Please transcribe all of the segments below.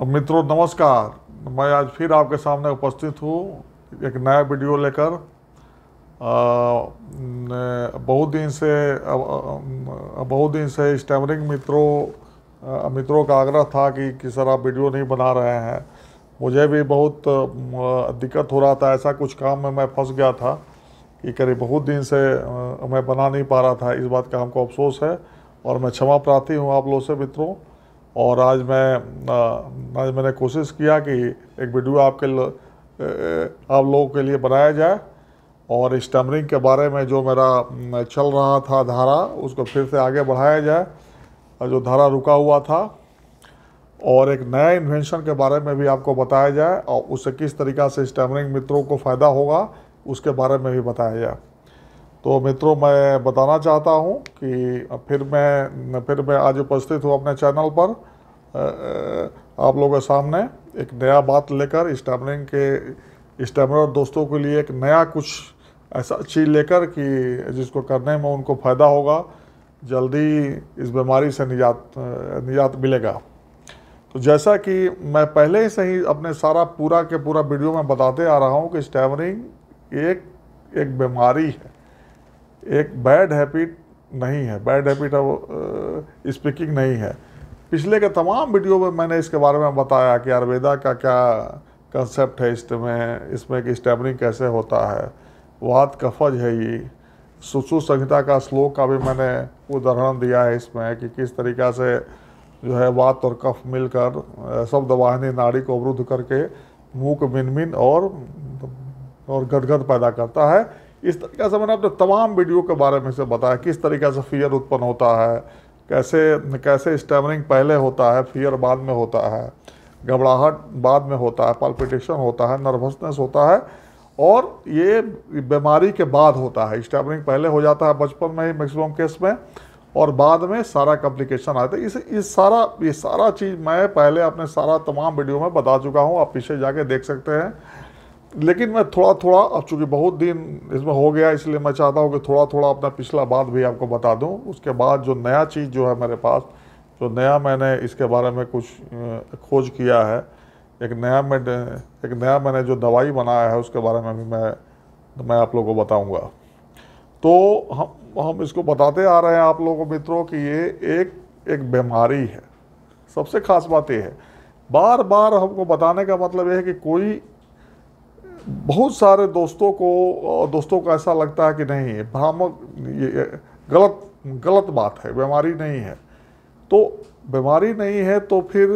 मित्रों नमस्कार मैं आज फिर आपके सामने उपस्थित हूँ एक नया वीडियो लेकर बहुत दिन से बहुत दिन से स्टैमरिंग मित्रों मित्रों का आग्रह था कि सर आप वीडियो नहीं बना रहे हैं मुझे भी बहुत दिक्कत हो रहा था ऐसा कुछ काम में मैं फंस गया था कि करीब बहुत दिन से मैं बना नहीं पा रहा था इस बात का हमको अफसोस है और मैं क्षमा प्रार्थी हूँ आप लोग से मित्रों और आज मैं आज मैंने कोशिश किया कि एक वीडियो आपके आप लोगों के लिए बनाया जाए और स्टमरिंग के बारे में जो मेरा चल रहा था धारा उसको फिर से आगे बढ़ाया जाए जो धारा रुका हुआ था और एक नया इन्वेंशन के बारे में भी आपको बताया जाए और उससे किस तरीक़ा से स्टमरिंग मित्रों को फ़ायदा होगा उसके बारे में भी बताया जाए तो मित्रों मैं बताना चाहता हूं कि फिर मैं फिर मैं आज उपस्थित हूं अपने चैनल पर आप लोगों के सामने एक नया बात लेकर स्टैमरिंग के स्टैमर दोस्तों के लिए एक नया कुछ ऐसा चीज लेकर कि जिसको करने में उनको फ़ायदा होगा जल्दी इस बीमारी से निजात निजात मिलेगा तो जैसा कि मैं पहले से ही अपने सारा पूरा के पूरा वीडियो में बताते आ रहा हूँ कि स्टैमरिंग एक एक बीमारी है एक बैड हैबिट नहीं है बैड हैबिट अब स्पीकिंग नहीं है पिछले के तमाम वीडियो में मैंने इसके बारे में बताया कि आयुर्वेदा का क्या कंसेप्ट है इसमें इसमें कि स्टेबनिंग कैसे होता है वाद कफज है ये सुसु संहिता का श्लोक का भी मैंने उदाहरण दिया है इसमें कि किस तरीका से जो है वात और कफ मिलकर सब दवाहनी नाड़ी को अवरुद्ध करके मुँह को मिनमिन और और गदगद पैदा करता है इस तरीके से मैंने अपने तमाम वीडियो के बारे में से बताया किस तरीके से फियर उत्पन्न होता है कैसे कैसे स्टैमरिंग पहले होता है फियर बाद में होता है घबराहट बाद में होता है पल्पिटेशन होता है नर्वसनेस होता है और ये बीमारी के बाद होता है स्टैमरिंग पहले हो जाता है बचपन में ही मैक्सिमम केस में और बाद में सारा कम्प्लिकेशन आता है इस इस सारा ये सारा चीज़ मैं पहले अपने सारा तमाम वीडियो में बता चुका हूँ आप पीछे जाके देख सकते हैं लेकिन मैं थोड़ा थोड़ा अब चूँकि बहुत दिन इसमें हो गया इसलिए मैं चाहता हूँ कि थोड़ा थोड़ा अपना पिछला बात भी आपको बता दूँ उसके बाद जो नया चीज़ जो है मेरे पास जो नया मैंने इसके बारे में कुछ खोज किया है एक नया मैं एक नया मैंने जो दवाई बनाया है उसके बारे में भी मैं मैं आप लोगों को बताऊँगा तो हम हम इसको बताते आ रहे हैं आप लोगों को मित्रों कि ये एक एक बीमारी है सबसे खास बात यह है बार बार हमको बताने का मतलब यह है कि कोई बहुत सारे दोस्तों को दोस्तों को ऐसा लगता है कि नहीं भ्रामक ये गलत गलत बात है बीमारी नहीं है तो बीमारी नहीं है तो फिर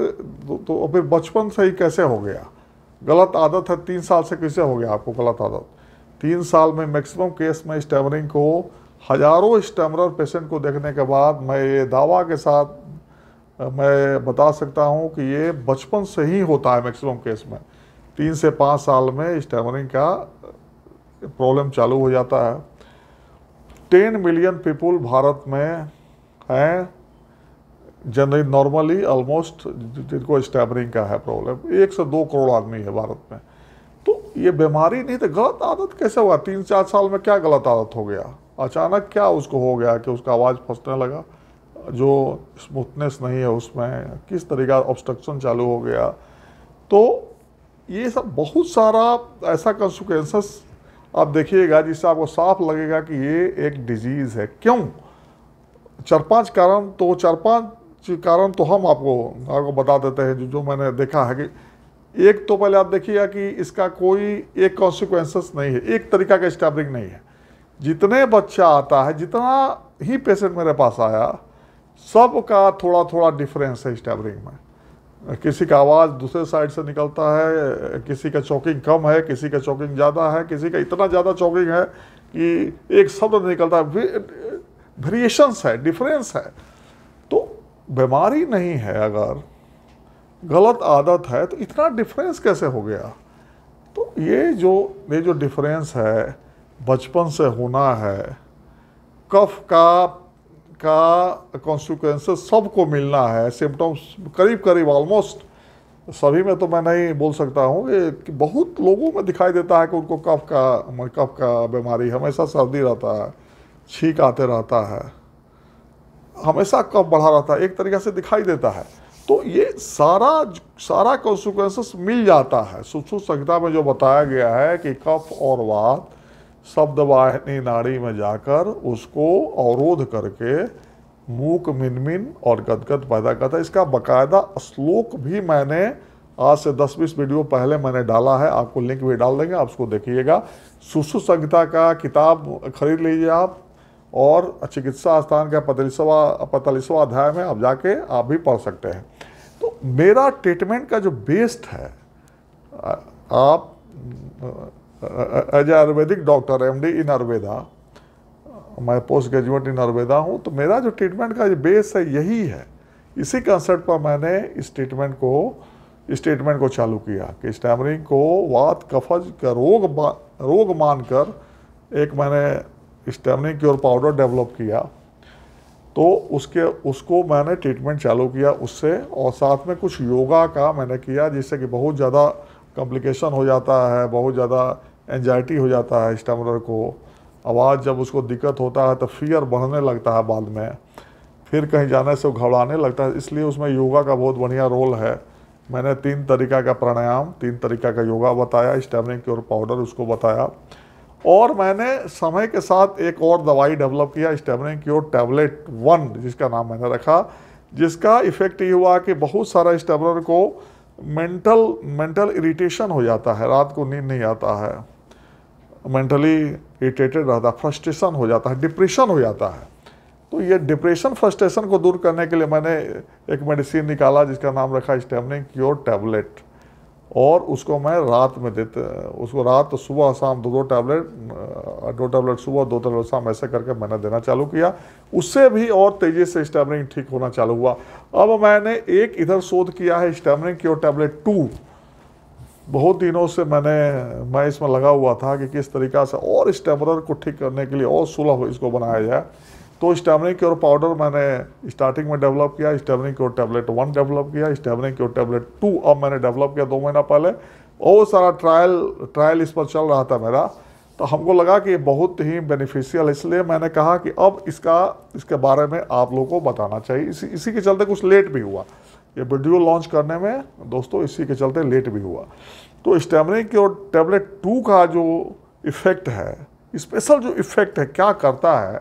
तो फिर तो बचपन से ही कैसे हो गया गलत आदत है तीन साल से कैसे हो गया आपको गलत आदत तीन साल में मैक्सिमम केस में स्टेमरिंग को हजारों स्टेमरर पेशेंट को देखने के बाद मैं ये दावा के साथ मैं बता सकता हूँ कि ये बचपन से ही होता है मैक्सिमम केस में तीन से पाँच साल में स्टैमरिंग का प्रॉब्लम चालू हो जाता है टेन मिलियन पीपुल भारत में हैं जनरली नॉर्मली ऑलमोस्ट जिनको स्टैमरिंग का है प्रॉब्लम एक से दो करोड़ आदमी है भारत में तो ये बीमारी नहीं तो गलत आदत कैसे हुआ तीन चार साल में क्या गलत आदत हो गया अचानक क्या उसको हो गया कि उसका आवाज़ फंसने लगा जो स्मूथनेस नहीं है उसमें किस तरीका ऑब्स्ट्रक्शन चालू हो गया तो ये सब बहुत सारा ऐसा कॉन्सिक्वेंसेस आप देखिएगा जिससे आपको साफ लगेगा कि ये एक डिजीज़ है क्यों चार पांच कारण तो चार पांच कारण तो हम आपको आपको बता देते हैं जो जो मैंने देखा है कि एक तो पहले आप देखिएगा कि इसका कोई एक कॉन्सिक्वेंसेस नहीं है एक तरीका का स्टैब्लिक नहीं है जितने बच्चा आता है जितना ही पेशेंट मेरे पास आया सब का थोड़ा थोड़ा डिफरेंस है स्टैबरिंग में किसी का आवाज़ दूसरे साइड से निकलता है किसी का चौकिंग कम है किसी का चौकिंग ज़्यादा है किसी का इतना ज़्यादा चौकिंग है कि एक शब्द निकलता है वेरिएशंस है डिफरेंस है तो बीमारी नहीं है अगर गलत आदत है तो इतना डिफरेंस कैसे हो गया तो ये जो ये जो डिफरेंस है बचपन से होना है कफ का का कॉन्सिक्वेंसेस सबको मिलना है सिम्टम्स करीब करीब ऑलमोस्ट सभी में तो मैं नहीं बोल सकता हूँ कि बहुत लोगों में दिखाई देता है कि उनको कफ का कफ का बीमारी हमेशा सर्दी रहता है छींक आते रहता है हमेशा कफ बढ़ा रहता है एक तरीके से दिखाई देता है तो ये सारा सारा कॉन्सिक्वेंस मिल जाता है सुसु संहिता में जो बताया गया है कि कफ और वात शब्द वाहिनी नाड़ी में जाकर उसको अवरोध करके मूक मिनमिन और गदगद पैदा करता है इसका बकायदा श्लोक भी मैंने आज से 10-20 वीडियो पहले मैंने डाला है आपको लिंक भी डाल देंगे आप उसको देखिएगा सुसु संहिता का किताब खरीद लीजिए आप और चिकित्सा स्थान का पैंतालीसवा पैंतालीसवा अध्याय में आप जाके आप भी पढ़ सकते हैं तो मेरा ट्रीटमेंट का जो बेस्ट है आप as a Ayurvedic doctor M D in Ayurveda मैं पोस्ट ग्रेजुएट इन आयुर्वेदा हूँ तो मेरा जो ट्रीटमेंट का जो बेस है यही है इसी कंसेप्ट पर मैंने इस ट्रीटमेंट को इस ट्रीटमेंट को चालू किया कि स्टैमरिंग को वात कफज का रोग रोग मानकर एक मैंने स्टैमरिंग क्योर पाउडर डेवलप किया तो उसके उसको मैंने ट्रीटमेंट चालू किया उससे और साथ में कुछ योगा का मैंने किया जिससे कि बहुत ज़्यादा कॉम्प्लिकेशन हो जाता है बहुत ज़्यादा एनजाइटी हो जाता है स्टमरर को आवाज़ जब उसको दिक्कत होता है तो फियर बढ़ने लगता है बाद में फिर कहीं जाने से घबराने लगता है इसलिए उसमें योगा का बहुत बढ़िया रोल है मैंने तीन तरीका का प्राणायाम तीन तरीका का योगा बताया स्टेमिनिक क्योर पाउडर उसको बताया और मैंने समय के साथ एक और दवाई डेवलप किया स्टेमिनिक क्योर टैबलेट वन जिसका नाम मैंने रखा जिसका इफेक्ट ये हुआ कि बहुत सारा स्टेमरर को मेंटल मेंटल इरिटेशन हो जाता है रात को नींद नहीं आता है मेंटली इरिटेटेड रहता है फ्रस्ट्रेशन हो जाता है डिप्रेशन हो जाता है तो ये डिप्रेशन फ्रस्ट्रेशन को दूर करने के लिए मैंने एक मेडिसिन निकाला जिसका नाम रखा स्टेमनिंग क्योर टैबलेट और उसको मैं रात में देते उसको रात सुबह शाम दो दो टैबलेट दो टैबलेट सुबह दो टैबलेट शाम ऐसे करके मैंने देना चालू किया उससे भी और तेज़ी से स्टेमरिंग ठीक होना चालू हुआ अब मैंने एक इधर शोध किया है स्टेमरिंग की और टैबलेट टू बहुत दिनों से मैंने मैं इसमें लगा हुआ था कि किस तरीका से और स्टेमरर को ठीक करने के लिए और सुलभ इसको बनाया जाए तो स्टेमरिक क्योर पाउडर मैंने स्टार्टिंग में डेवलप किया stammeric cure tablet one develop किया स्टेमरिक क्योर टैबलेट टू अब मैंने डेवलप किया दो महीना पहले और सारा ट्रायल ट्रायल इस पर चल रहा था मेरा तो हमको लगा कि बहुत ही बेनिफिशियल इसलिए मैंने कहा कि अब इसका इसके बारे में आप लोगों को बताना चाहिए इसी इसी के चलते कुछ लेट भी हुआ ये वीडियो लॉन्च करने में दोस्तों इसी के चलते लेट भी हुआ तो स्टेमरिन की और टैबलेट टू का जो इफ़ेक्ट है स्पेशल जो इफ़ेक्ट है क्या करता है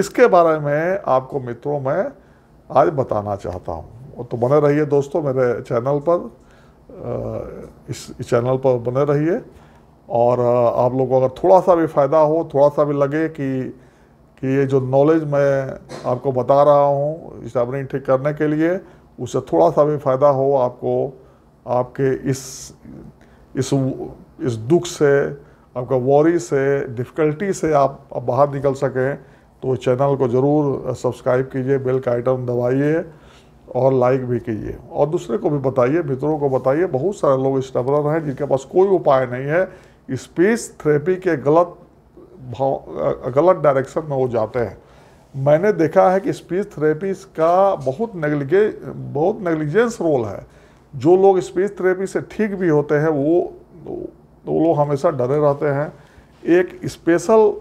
इसके बारे में आपको मित्रों मैं आज बताना चाहता हूँ तो बने रहिए दोस्तों मेरे चैनल पर इस चैनल पर बने रहिए और आप लोगों को अगर थोड़ा सा भी फ़ायदा हो थोड़ा सा भी लगे कि कि ये जो नॉलेज मैं आपको बता रहा हूँ स्टेबरिंग ठीक करने के लिए उससे थोड़ा सा भी फ़ायदा हो आपको आपके इस इस इस दुख से आपका वॉरी से डिफ़िकल्टी से आप, आप बाहर निकल सकें तो चैनल को ज़रूर सब्सक्राइब कीजिए बेल का आइटम दबाइए और लाइक भी कीजिए और दूसरे को भी बताइए मित्रों को बताइए बहुत सारे लोग स्टबरन हैं जिनके पास कोई उपाय नहीं है स्पीच थेरेपी के गलत भाव गलत डायरेक्शन में वो जाते हैं मैंने देखा है कि स्पीच थेरेपी का बहुत नेगलिगे बहुत नेगलिजेंस रोल है जो लोग स्पीच थेरेपी से ठीक भी होते हैं वो वो लोग हमेशा डरे रहते हैं एक स्पेशल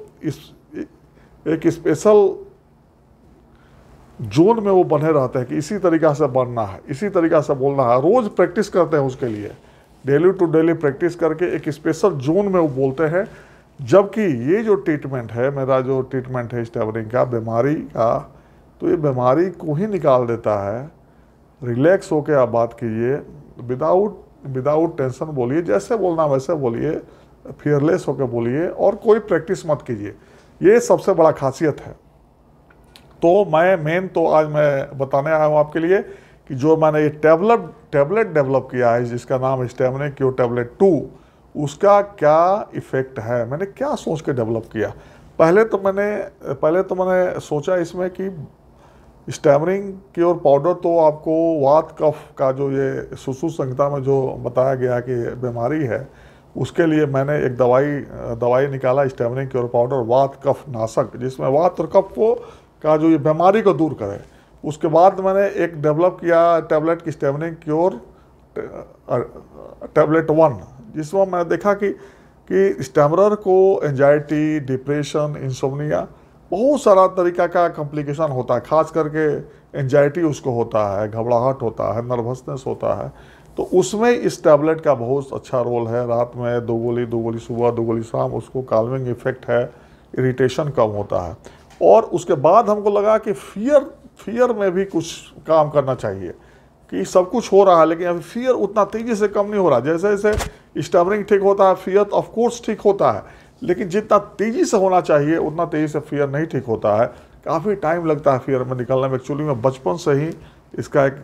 एक स्पेशल जोन में वो बने रहते हैं कि इसी तरीका से बनना है इसी तरीका से बोलना है रोज़ प्रैक्टिस करते हैं उसके लिए डेली टू डेली प्रैक्टिस करके एक स्पेशल जोन में वो बोलते हैं जबकि ये जो ट्रीटमेंट है मेरा जो ट्रीटमेंट है स्टेबरिंग का बीमारी का तो ये बीमारी को ही निकाल देता है रिलैक्स होकर आप बात कीजिए विदाउट विदाउट टेंशन बोलिए जैसे बोलना वैसे बोलिए फियरलेस होकर बोलिए और कोई प्रैक्टिस मत कीजिए ये सबसे बड़ा खासियत है तो मैं मेन तो आज मैं बताने आया हूँ आपके लिए कि जो मैंने ये टैबलेट टैबलेट डेवलप किया है जिसका नाम स्टेमने क्यू टैबलेट टू उसका क्या इफ़ेक्ट है मैंने क्या सोच के डेवलप किया पहले तो मैंने पहले तो मैंने सोचा इसमें कि स्टैमरिंग की और पाउडर तो आपको वात कफ का जो ये सुसु संहिता में जो बताया गया कि बीमारी है उसके लिए मैंने एक दवाई दवाई निकाला स्टैमरिंग की और पाउडर वात कफ नाशक जिसमें वात और कफ को का जो ये बीमारी को दूर करे उसके बाद मैंने एक डेवलप किया टैबलेट की स्टैमरिंग क्योर टैबलेट वन जिसमें मैंने देखा कि कि स्टैमरर को एंजाइटी डिप्रेशन इंसोमनिया बहुत सारा तरीका का कॉम्प्लिकेशन होता है खास करके एंजाइटी उसको होता है घबराहट होता है नर्वसनेस होता है तो उसमें इस टैबलेट का बहुत अच्छा रोल है रात में दो गोली दो गोली सुबह दो गोली शाम उसको कालमिंग इफेक्ट है इरिटेशन कम होता है और उसके बाद हमको लगा कि फियर फियर में भी कुछ काम करना चाहिए कि सब कुछ हो रहा है लेकिन अभी फियर उतना तेज़ी से कम नहीं हो रहा जैसे जैसे स्टबरिंग ठीक होता है फियर ऑफ कोर्स ठीक होता है लेकिन जितना तेज़ी से होना चाहिए उतना तेज़ी से फियर नहीं ठीक होता है काफ़ी टाइम लगता है फियर में निकलने में एक्चुअली में बचपन से ही इसका एक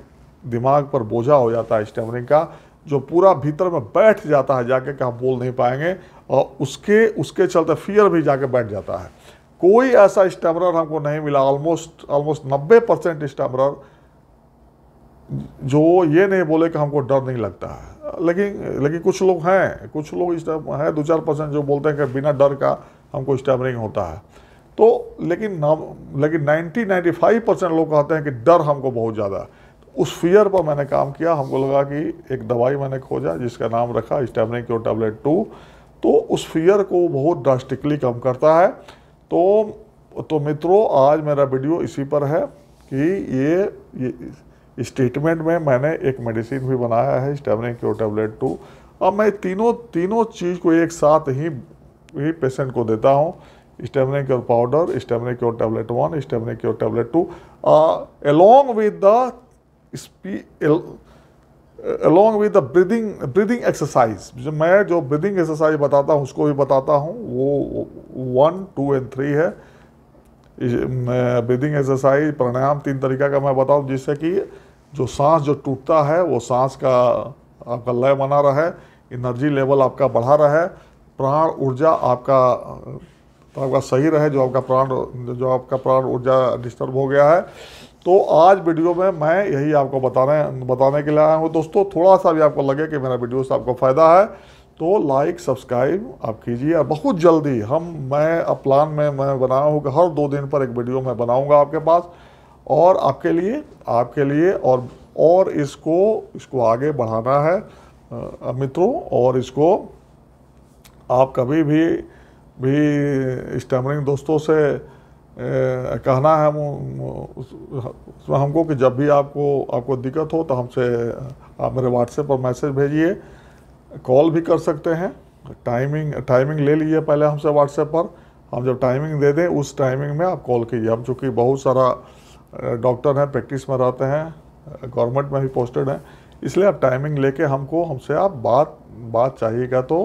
दिमाग पर बोझा हो जाता है स्टमरिंग का जो पूरा भीतर में बैठ जाता है जाके कि बोल नहीं पाएंगे और उसके उसके चलते फियर भी जाके बैठ जाता है कोई ऐसा स्टमर हमको नहीं मिला ऑलमोस्ट ऑलमोस्ट नब्बे परसेंट स्टमर जो ये नहीं बोले कि हमको डर नहीं लगता है लेकिन लेकिन कुछ लोग हैं कुछ लोग इस टाइप हैं दो चार परसेंट जो बोलते हैं कि बिना डर का हमको स्टैमरिंग होता है तो लेकिन नाम लेकिन 90 95 परसेंट लोग कहते हैं कि डर हमको बहुत ज़्यादा उस फियर पर मैंने काम किया हमको लगा कि एक दवाई मैंने खोजा जिसका नाम रखा स्टैमरिंग क्योर टैबलेट टू तो उस फियर को बहुत ड्रास्टिकली कम करता है तो तो मित्रों आज मेरा वीडियो इसी पर है कि ये, ये स्टेटमेंट में मैंने एक मेडिसिन भी बनाया है स्टेबनिक क्यो टेबलेट टू और मैं तीनों तीनों चीज़ को एक साथ ही ही पेशेंट को देता हूँ stammeric cure powder stammeric cure tablet one stammeric cure tablet two along with the along with the breathing breathing exercise जो मैं जो ब्रीदिंग एक्सरसाइज बताता हूँ उसको भी बताता हूँ वो वन टू एंड थ्री है ब्रीदिंग एक्सरसाइज प्राणायाम तीन तरीका का मैं बताऊँ जिससे कि जो सांस जो टूटता है वो सांस का आपका लय बना रहा है एनर्जी लेवल आपका बढ़ा रहा है प्राण ऊर्जा आपका तो आपका सही रहे जो आपका प्राण जो आपका प्राण ऊर्जा डिस्टर्ब हो गया है तो आज वीडियो में मैं यही आपको बताने बताने के लिए आया हूँ दोस्तों थोड़ा सा भी आपको लगे कि मेरा वीडियो से आपको फ़ायदा है तो लाइक सब्सक्राइब आप कीजिए और बहुत जल्दी हम मैं अब प्लान में मैं बनाया हूँ कि हर दो दिन पर एक वीडियो मैं बनाऊँगा आपके पास और आपके लिए आपके लिए और और इसको इसको आगे बढ़ाना है मित्रों और इसको आप कभी भी भी स्टैमरिंग दोस्तों से ए, कहना है उसमें हमको कि जब भी आपको आपको दिक्कत हो तो हमसे आप मेरे व्हाट्सएप पर मैसेज भेजिए कॉल भी कर सकते हैं टाइमिंग टाइमिंग ले लीजिए पहले हमसे व्हाट्सएप पर हम जब टाइमिंग दे दें उस टाइमिंग में आप कॉल कीजिए हम चूँकि बहुत सारा डॉक्टर हैं प्रैक्टिस में रहते हैं गवर्नमेंट में भी पोस्टेड हैं इसलिए आप टाइमिंग लेके हमको हमसे आप बात बात चाहिएगा तो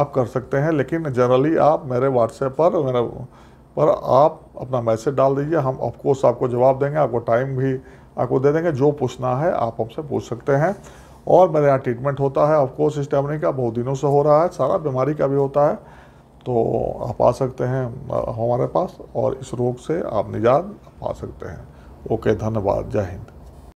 आप कर सकते हैं लेकिन जनरली आप मेरे व्हाट्सएप पर मेरे पर आप अपना मैसेज डाल दीजिए हम ऑफकोर्स आपको जवाब देंगे आपको टाइम भी आपको दे देंगे जो पूछना है आप हमसे पूछ सकते हैं और मेरे यहाँ ट्रीटमेंट होता है ऑफकोर्स स्टेमनी का बहुत दिनों से हो रहा है सारा बीमारी का भी होता है तो आप आ सकते हैं हमारे पास और इस रोग से आप निजात पा सकते हैं ओके धन्यवाद जय हिंद